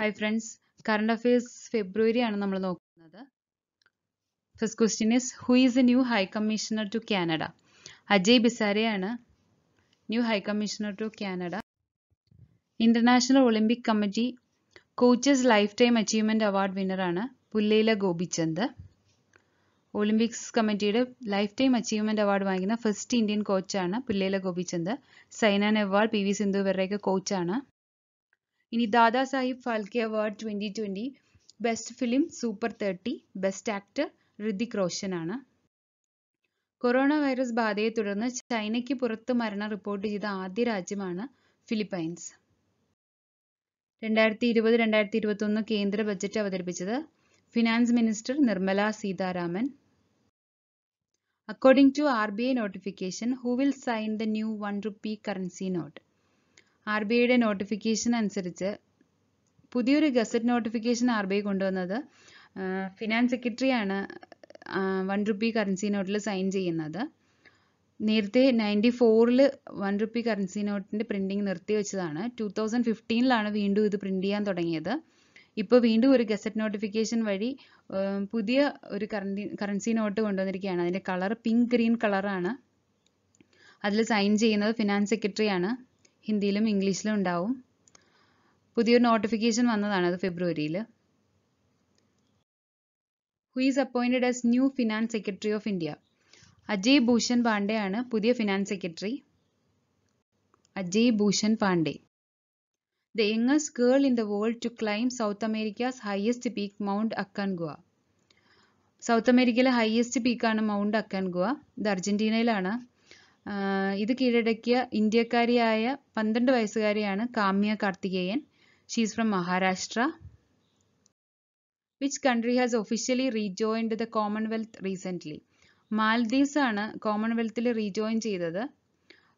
Hi friends current affairs ഫെബ്രുവരി ആണ് നമ്മൾ നോക്കുന്നത് first question is who is a new high commissioner to Canada Ajay ബിസാരയാണ് new high commissioner to Canada international Olympic committee coaches lifetime achievement award വിന്നറാണ് Pullela Gopichand Olympics കമ്മിറ്റിയുടെ lifetime achievement award വാങ്ങിക്കുന്ന first Indian കോച്ചാണ് Pullela Gopichand Saina Nehwal P V Sindhu ഇവരുടെയൊക്കെ കോച്ചാണ് ഇനി Dada Saheb Phalke award twenty twenty best film Super Thirty best actor Hrithik Roshan ആണ് corona virus ബാധയെ തുടർന്ന് ചൈനയ്ക്ക് പുറത്ത് മരണം റിപ്പോർട്ട് ചെയ്ത ആദ്യ രാജ്യമാണ് ഫിലിപ്പൈൻസ് രണ്ടായിരത്തി ഇരുപത് രണ്ടായിരത്തി ഇരുപത്തൊന്ന് കേന്ദ്ര ബജറ്റ് അവതരിപ്പിച്ചത് finance minister Nirmala Sitharaman according to R B I notification who will sign the new one rupee currency note R B ഐയുടെ നോട്ടിഫിക്കേഷൻ അനുസരിച്ച് പുതിയൊരു gazette notification R B I കൊണ്ടുവന്നത് ഫിനാൻസ് സെക്രട്ടറിയാണ് വൺ റുപ്പി കറൻസി നോട്ടിൽ സൈൻ ചെയ്യുന്നത് നേരത്തെ നയൻറ്റി ഫോറിൽ വൺ റുപ്പി കറൻസി നോട്ടിൻ്റെ പ്രിൻറ്റിങ് നിർത്തി വെച്ചതാണ് ടു തൗസൻഡ് ഫിഫ്റ്റീനിലാണ് വീണ്ടും ഇത് പ്രിൻറ്റ് ചെയ്യാൻ തുടങ്ങിയത് ഇപ്പോൾ വീണ്ടും ഒരു ഗസറ്റ് നോട്ടിഫിക്കേഷൻ വഴി പുതിയ ഒരു കറൻറ്റി കറൻസി നോട്ട് കൊണ്ടുവന്നിരിക്കുകയാണ് അതിൻ്റെ കളർ പിങ്ക് ഗ്രീൻ കളറാണ് അതിൽ സൈൻ ചെയ്യുന്നത് ഫിനാൻസ് സെക്രട്ടറിയാണ് ഹിന്ദിയിലും ഇംഗ്ലീഷിലും ഉണ്ടാവും പുതിയൊരു നോട്ടിഫിക്കേഷൻ വന്നതാണ് അത് ഫെബ്രുവരിയിൽ who is appointed as new finance secretary of India Ajay Bhushan പാണ്ഡെയാണ് പുതിയ finance secretary Ajay Bhushan Pandey the youngest girl in the world to climb South America's highest peak Mount Aconcagua South അമേരിക്കയിലെ ഹയസ്റ്റ് പീക്കാണ് മൗണ്ട് അക്കാൻഗുവ ഇത് അർജന്റീനയിലാണ് ഇത് കീഴടക്കിയ ഇന്ത്യക്കാരിയായ പന്ത്രണ്ട് വയസ്സുകാരിയാണ് Kamya Karthikeyan she's from Maharashtra which country has officially rejoined the Commonwealth recently Maldives ആണ് കോമൺവെൽത്തിൽ റീജോയിൻ ചെയ്തത്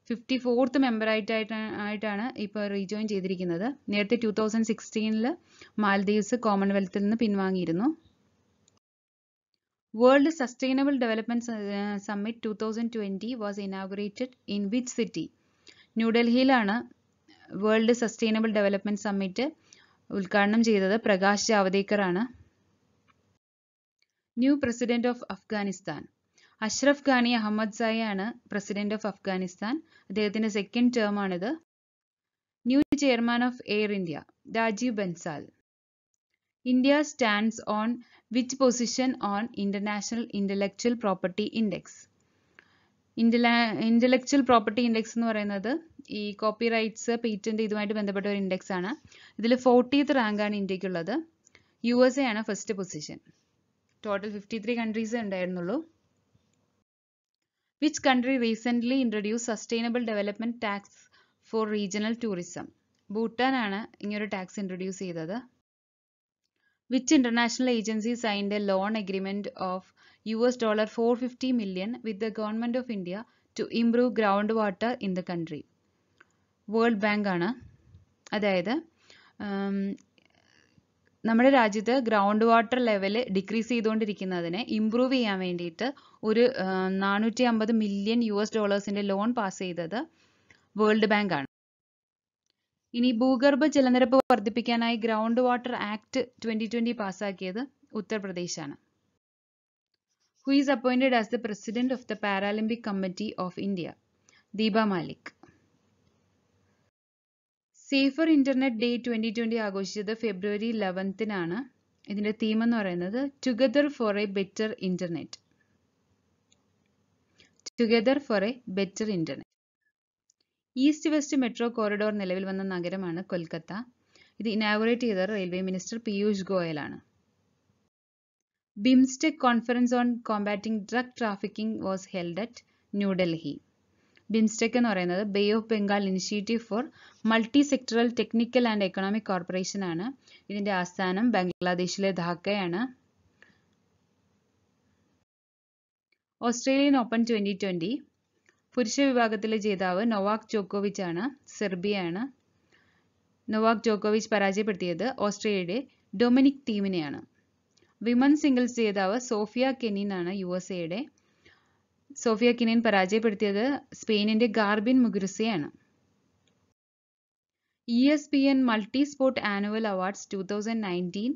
ഫിഫ്റ്റി ഫോർത്ത് മെമ്പറായിട്ടായിട്ട് ആയിട്ടാണ് ഇപ്പോൾ റീജോയിൻ ചെയ്തിരിക്കുന്നത് നേരത്തെ ടൂ തൗസൻഡ് സിക്സ്റ്റീനിൽ മാൽദീവ്സ് കോമൺവെൽത്തിൽ നിന്ന് പിൻവാങ്ങിയിരുന്നു world sustainable Development summit two thousand twenty was inaugurated in which city ന്യൂഡൽഹിയിലാണ് വേൾഡ് സസ്റ്റൈനബിൾ ഡെവലപ്മെൻറ്റ് സമ്മിറ്റ് ഉദ്ഘാടനം ചെയ്തത് പ്രകാശ് ജാവദേക്കറാണ് new president of Afghanistan Ashraf Ghani Ahmadzai ആണ് പ്രസിഡന്റ് ഓഫ് അഫ്ഗാനിസ്ഥാൻ അദ്ദേഹത്തിന്റെ സെക്കൻഡ് ടേം ആണിത് new chairman of Air India Rajiv Bansal India stands on which position on International Intellectual Property Index? Intellectual property index എന്ന് പറയുന്നത് ഈ കോപ്പി റൈറ്റ്സ് പേറ്റന്റ് ഇതുമായിട്ട് ബന്ധപ്പെട്ട ഒരു ഇൻഡെക്സ് ആണ് ഇതിൽ ഫോർട്ടീത്ത് റാങ്കാണ് ഇന്ത്യക്കുള്ളത് യു എസ് എ ആണ് first position total fifty three countries ഉണ്ടായിരുന്നുള്ളൂ which country recently introduce sustainable development tax for regional tourism ഭൂട്ടാനാണ് ഇങ്ങനൊരു ടാക്സ് ഇൻട്രൊഡ്യൂസ് ചെയ്തത് which international agency signed a loan agreement of US dollar 450 million with the government of India to improve groundwater in the country. World Bank ആണ് അതായത് നമ്മുടെ രാജ്യത്ത് ground water level decrease ചെയ്തുകൊണ്ടിരിക്കുന്നതിനെ improve ചെയ്യാൻ വേണ്ടിയിട്ട് ഒരു നാനൂറ്റി അമ്പത് മില്യൺ യു എസ് ഡോളേഴ്സിൻ്റെ ലോൺ പാസ് ചെയ്തത് വേൾഡ് ബാങ്ക് ആണ് ഇനി ഭൂഗർഭ ജലനിരപ്പ് വർദ്ധിപ്പിക്കാനായി ground water act twenty twenty പാസ്സാക്കിയത് ഉത്തർപ്രദേശാണ് who is appointed as the president of the Paralympic committee of India Deepa Malik safer internet day twenty twenty ആഘോഷിച്ചത് ഫെബ്രുവരി ഇലവൻത്തിനാണ് ഇതിന്റെ തീം എന്ന് പറയുന്നത് together for a better internet together for a better internet east west metro corridor നിലവിൽ വന്ന നഗരമാണ് കൊൽക്കത്ത ഇത് ഇനാഗുറേറ്റ് ചെയ്ത റെയിൽവേ മിനിസ്റ്റർ പീയൂഷ് ഗോയലാണ് BIMSTEC conference on combating drug trafficking was held at New Delhi BIMSTEC എന്ന് പറയുന്നത് Bay of Bengal initiative for multi sectoral technical and economic corporation ആണ് ഇതിന്റെ ആസ്ഥാനം ബംഗ്ലാദേശിലെ ധാക്കയാണ് ഓസ്ട്രേലിയൻ ഓപ്പൺ ട്വന്റി ട്വന്റി പുരുഷ വിഭാഗത്തിലെ ജേതാവ് നൊവാക് ജോക്കോവിച്ച് ആണ് സെർബിയയാണ് നൊവാക് ജോക്കോവിച്ച് പരാജയപ്പെടുത്തിയത് ഓസ്ട്രേലിയയുടെ ഡൊമിനിക് തീമിനെയാണ് വിമൻ സിംഗിൾസ് ജേതാവ് സോഫിയ കെനിൻ ആണ് യു എസ് എയുടെ സോഫിയ കെനിൻ പരാജയപ്പെടുത്തിയത് സ്പെയിനിന്റെ ഗാർബിൻ മുഗുരുസയാണ് E S P N multi sport annual awards two thousand nineteen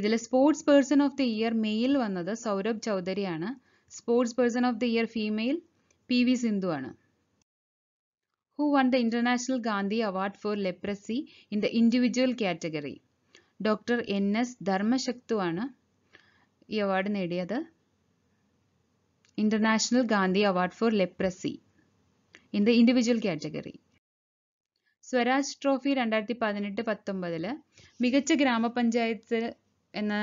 ഇതിൽ sports person of the year male വന്നത് സൗരഭ് ചൗധരിയാണ് sports person of the year female P V സിന്ധുവാണ് who won the international Gandhi award for leprosy in the individual category doctor N S ധർമ്മശക്തുവാണ് ഈ award നേടിയത് international Gandhi award for leprosy in the individual category Swaraj trophy രണ്ടായിരത്തി പതിനെട്ട് പത്തൊമ്പതില് മികച്ച ഗ്രാമപഞ്ചായത്ത് എന്ന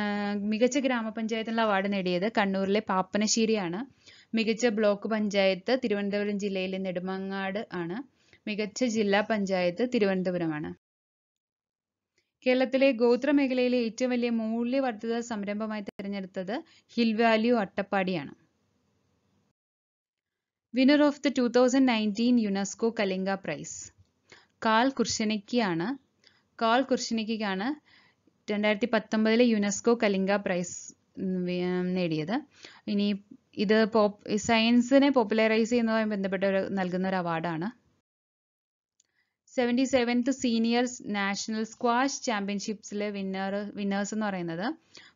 മികച്ച ഗ്രാമപഞ്ചായത്തിനുള്ള അവാർഡ് നേടിയത് കണ്ണൂരിലെ പാപ്പനശ്ശേരിയാണ് മികച്ച ബ്ലോക്ക് പഞ്ചായത്ത് തിരുവനന്തപുരം ജില്ലയിലെ നെടുമങ്ങാട് ആണ് മികച്ച ജില്ലാ പഞ്ചായത്ത് തിരുവനന്തപുരമാണ് കേരളത്തിലെ ഗോത്ര മേഖലയിലെ ഏറ്റവും വലിയ മൂല്യവർദ്ധിത സംരംഭമായി തിരഞ്ഞെടുത്തത് ഹിൽ വാല്യൂ അട്ടപ്പാടിയാണ് winner of the two thousand nineteen UNESCO Kalinga prize കാൽ ആണ് കാൽ കുർഷനക്കിക്കാണ് രണ്ടായിരത്തി പത്തൊമ്പതിലെ യുനെസ്കോ കലിംഗ പ്രൈസ് നേടിയത് ഇനി ഇത് സയൻസിനെ പോപ്പുലറൈസ് ചെയ്യുന്നതുമായി ബന്ധപ്പെട്ട ഒരു നൽകുന്ന ഒരു അവാർഡാണ് seventy seventh senior national squash ചാമ്പ്യൻഷിപ്സിലെ വിന്നർ വിന്നേഴ്സ് എന്ന് പറയുന്നത്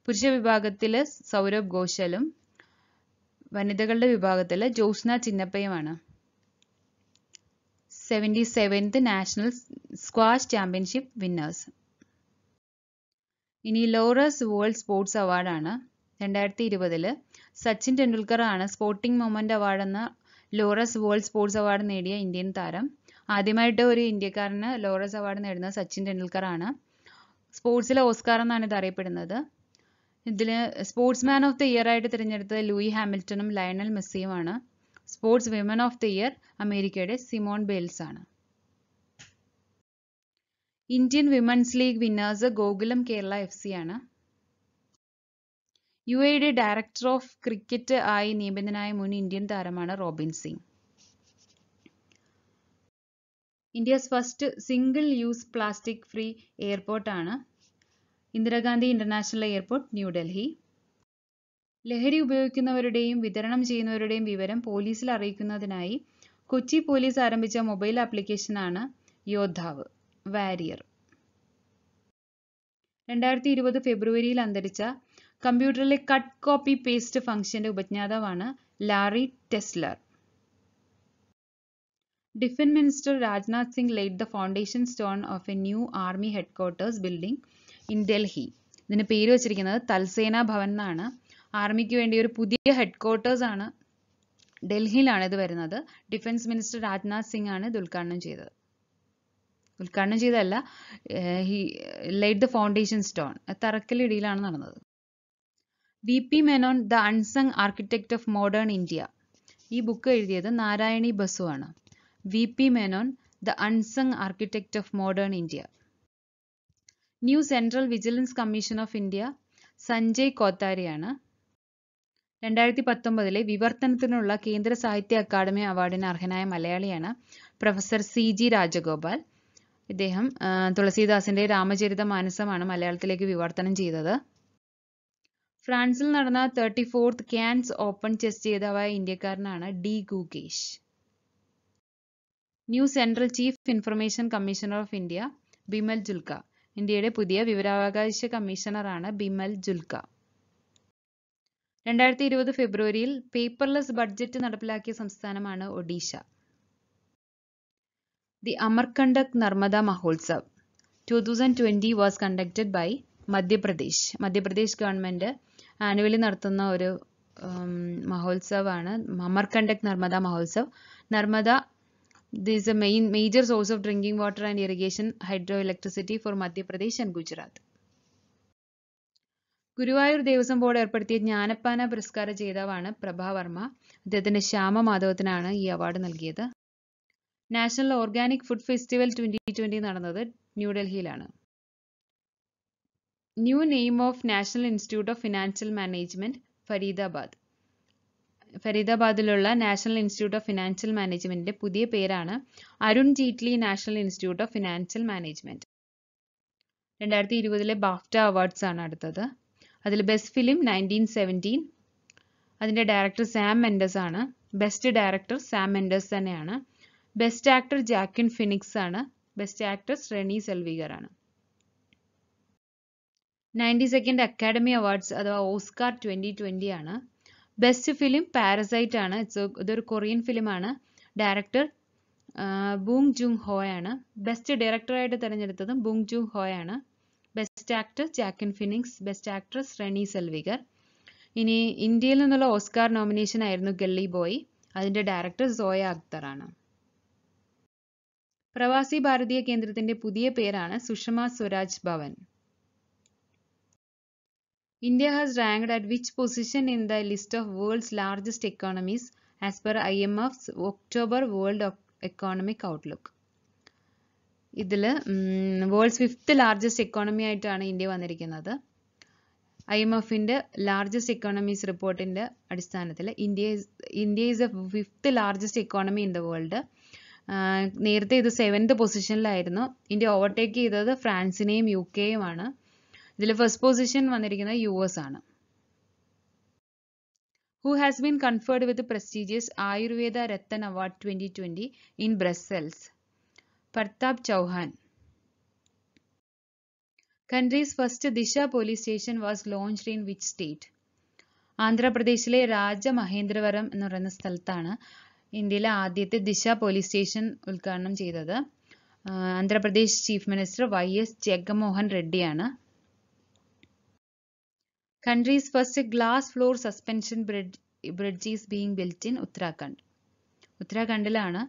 പുരുഷ വിഭാഗത്തിൽ സൗരഭ് ഘോഷലും വനിതകളുടെ വിഭാഗത്തിൽ ജോസ്ന ചിന്നപ്പയുമാണ് seventy seventh national squash championship winners ഇനി ലോറസ് വേൾഡ് സ്പോർട്സ് അവാർഡാണ് രണ്ടായിരത്തി ഇരുപതിൽ സച്ചിൻ ടെണ്ടുൽക്കർ ആണ് സ്പോർട്ടിംഗ് അവാർഡ് എന്ന ലോറസ് വേൾഡ് സ്പോർട്സ് അവാർഡ് നേടിയ ഇന്ത്യൻ താരം ആദ്യമായിട്ട് ഒരു ഇന്ത്യക്കാരന് ലോറസ് അവാർഡ് നേടുന്ന സച്ചിൻ ടെണ്ടുൽക്കർ ആണ് സ്പോർട്സിലെ ഓസ്കാർ എന്നാണ് ഇത് അറിയപ്പെടുന്നത് ഇതിൽ sportsman of the year ആയിട്ട് തിരഞ്ഞെടുത്തത് ലൂയി ഹാമിൽട്ടണും ലയണൽ മെസ്സിയുമാണ് sports women of the year അമേരിക്കയുടെ സിമോൺ ബേൽസ് ആണ് Indian women's league winners Gokulam Kerala F C ആണ് എയുടെ ഡയറക്ടർ ഓഫ് ക്രിക്കറ്റ് ആയി നിയമിതനായ മുൻ ഇന്ത്യൻ താരമാണ് Robin Singh India's first single use plastic free airport ആണ് ഇന്ദിരാഗാന്ധി ഇന്റർനാഷണൽ എയർപോർട്ട് ന്യൂഡൽഹി ലഹരി ഉപയോഗിക്കുന്നവരുടെയും വിതരണം ചെയ്യുന്നവരുടെയും വിവരം പോലീസിൽ അറിയിക്കുന്നതിനായി കൊച്ചി പോലീസ് ആരംഭിച്ച മൊബൈൽ ആപ്ലിക്കേഷനാണ് യോദ്ധാവ് വാരിയർ രണ്ടായിരത്തി ഇരുപത് ഫെബ്രുവരിയിൽ അന്തരിച്ച കമ്പ്യൂട്ടറിലെ കട്ട് കോപ്പി പേസ്റ്റ് ഫംഗ്ഷന്റെ ഉപജ്ഞാതാവാണ് Larry Tesler defence minister Rajnath Singh laid the foundation stone of a new army quarters building in Delhi ഇതിന് പേര് വെച്ചിരിക്കുന്നത് തൽസേന ഭവൻ എന്നാണ് ആർമിക്ക് വേണ്ടി ഒരു പുതിയ ഹെഡ്ക്വാർട്ടേഴ്സ് ആണ് ഡൽഹിയിലാണ് ഇത് വരുന്നത് ഡിഫൻസ് മിനിസ്റ്റർ രാജ്നാഥ് സിംഗ് ആണ് ഇത് ഉദ്ഘാടനം ചെയ്തത് ഉദ്ഘാടനം ചെയ്തതല്ല he laid the foundation stone തറക്കല്ലിടിയിലാണ് നടന്നത് V P Menon the unsung architect of modern India ഈ ബുക്ക് എഴുതിയത് നാരായണി ബസു ആണ് V P Menon the unsung architect of modern India new central vigilance commission of India Sanjay കോത്താരിയാണ് രണ്ടായിരത്തി പത്തൊമ്പതിലെ വിവർത്തനത്തിനുള്ള കേന്ദ്ര സാഹിത്യ അക്കാദമി അവാർഡിന് അർഹനായ മലയാളിയാണ് പ്രൊഫസർ സി ജി രാജഗോപാൽ ഇദ്ദേഹം തുളസീദാസിന്റെ രാമചരിത മാനസമാണ് മലയാളത്തിലേക്ക് വിവർത്തനം ചെയ്തത് ഫ്രാൻസിൽ നടന്ന thirty fourth Cannes open chess ജേതാവായ ഇന്ത്യക്കാരനാണ് D Gukesh new central chief information commissioner of India Bimal Julka ഇന്ത്യയുടെ പുതിയ വിവരാവകാശ കമ്മീഷണറാണ് ബിമൽ ജുൽക്ക രണ്ടായിരത്തി ഇരുപത് ഫെബ്രുവരിയിൽ പേപ്പർലെസ് ബഡ്ജറ്റ് നടപ്പിലാക്കിയ സംസ്ഥാനമാണ് Odisha the Amarkantak Narmada Mahotsav two thousand twenty was conducted by Madhya Pradesh Madhya Pradesh government annually നടത്തുന്ന ഒരു മഹോത്സവമാണ് Amarkantak Narmada Mahotsav Narmada this is a main major source of drinking water and irrigation hydroelectricity for Madhya Pradesh and Gujarat. Guruvayur Devaswom board ഏർപ്പെടുത്തിയ ജ്ഞാനപ്പാന പുരസ്കാര ജേതാവാണ് പ്രഭാവർമ്മ വർമ്മ അദ്ദേഹത്തിന്റെ ശ്യാമ മാധവത്തിനാണ് ഈ അവാർഡ് നൽകിയത് national organic food festival twenty twenty നടന്നത് ന്യൂഡൽഹിയിലാണ് new name of national institute of financial management Faridabad ഫരീദാബാദിലുള്ള national institute of financial മാനേജ്മെന്റിന്റെ പുതിയ പേരാണ് Arun Jaitley national institute of financial management രണ്ടായിരത്തി ഇരുപതിലെ ബാഫ്റ്റ അവാർഡ്സ് ആണ് അടുത്തത് അതിൽ ബെസ്റ്റ് ഫിലിം നയൻറ്റീൻ സെവൻറ്റീൻ അതിൻ്റെ ഡയറക്ടർ സാം മെൻഡസ് ആണ് ബെസ്റ്റ് ഡയറക്ടർ സാം മെൻഡസ് തന്നെയാണ് ബെസ്റ്റ് ആക്ടർ ജാക്കിൻ ഫിനിക്സ് ആണ് ബെസ്റ്റ് ആക്ടർ റെനി സെൽവിഗർ ആണ് നയൻറ്റി സെക്കൻഡ് അക്കാഡമി അവാർഡ്സ് അഥവാ ഓസ്കാർ ട്വൻറ്റി ട്വൻറ്റി ആണ് ബെസ്റ്റ് ഫിലിം പാരസൈറ്റ് ആണ് ഇറ്റ്സ് ഇതൊരു കൊറിയൻ ഫിലിമാണ് ഡയറക്ടർ ബൂങ് ജുങ് ഹോയാണ് ബെസ്റ്റ് ഡയറക്ടറായിട്ട് തിരഞ്ഞെടുത്തതും ബൂങ് ജുങ് ഹോയാണ് best actor Joaquin Phoenix best actress Renee Zellweger ഇനി ഇന്ത്യയിൽ നിന്നുള്ള ഓസ്കാർ നോമിനേഷൻ ആയിരുന്നു ഗള്ളി ബോയ് അതിൻ്റെ ഡയറക്ടർ സോയ അക്തറാണ് പ്രവാസി ഭാരതീയ കേന്ദ്രത്തിൻ്റെ പുതിയ പേരാണ് Sushma Swaraj Bhavan India has ranked at which position in the list of world's largest economies as per IMF's October World Economic Outlook. ഇതിൽ വേൾഡ്സ് ഫിഫ്ത്ത് ലാർജസ്റ്റ് എക്കോണമി ആയിട്ടാണ് ഇന്ത്യ വന്നിരിക്കുന്നത് ഐ എം എഫിൻ്റെ ലാർജസ്റ്റ് എക്കോണമീസ് റിപ്പോർട്ടിൻ്റെ അടിസ്ഥാനത്തിൽ India India is a fifth largest economy in the world നേരത്തെ ഇത് seventh പൊസിഷനിലായിരുന്നു India overtake ചെയ്തത് ഫ്രാൻസിനെയും U കെയുമാണ് ആണ് ഇതിൽ ഫസ്റ്റ് പൊസിഷൻ വന്നിരിക്കുന്നത് യു എസ് ആണ് who has been conferred with prestigious Ayurveda Ratan award twenty twenty in Brussels Pratap Chauhan countries first Disha police station was launch in which state ആന്ധ്രാപ്രദേശിലെ രാജമഹേന്ദ്രവരം എന്ന് പറയുന്ന സ്ഥലത്താണ് ഇന്ത്യയിലെ ആദ്യത്തെ ദിശ പോലീസ് സ്റ്റേഷൻ ഉദ്ഘാടനം ചെയ്തത് Andhra Pradesh chief minister Y S Jaganmohan റെഡ്ഡിയാണ് countries first glass floor suspension bridge bridge is built in Uttarakhand Uttarakhand. ഉത്തരാഖണ്ഡിലാണ്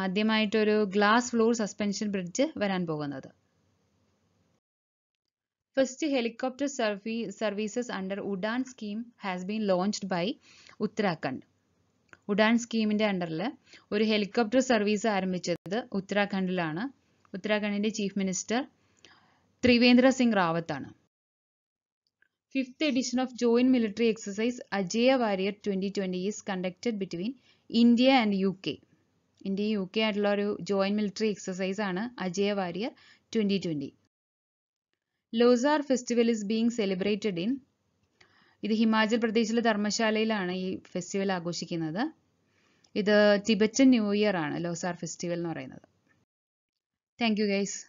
ആദ്യമായിട്ടൊരു ഗ്ലാസ് ഫ്ലോർ സസ്പെൻഷൻ ബ്രിഡ്ജ് വരാൻ പോകുന്നത് first helicopter service services under Udan scheme has been launched by Uttarakhand Udan സ്കീമിന്റെ അണ്ടറിൽ ഒരു ഹെലികോപ്റ്റർ സർവീസ് ആരംഭിച്ചത് ഉത്തരാഖണ്ഡിലാണ് ഉത്തരാഖണ്ഡിന്റെ ചീഫ് മിനിസ്റ്റർ ത്രിവേന്ദ്ര സിംഗ് റാവത്താണ് fifth edition of joint military exercise Ajaya warrior twenty twenty is conducted between India and U K ഇന്ത്യയും യു കെ ആയിട്ടുള്ള ഒരു ജോയിന്റ് മിലിറ്ററി എക്സസൈസ് ആണ് Ajaya warrior twenty twenty Losar festival is being celebrated in ഇത് ഹിമാചൽ പ്രദേശിലെ ധർമ്മശാലയിലാണ് ഈ festival ആഘോഷിക്കുന്നത് ഇത് ടിബറ്റൻ ന്യൂ ഇയർ ആണ് ലോസാർ ഫെസ്റ്റിവൽ എന്ന് പറയുന്നത് താങ്ക് യു ഗൈസ്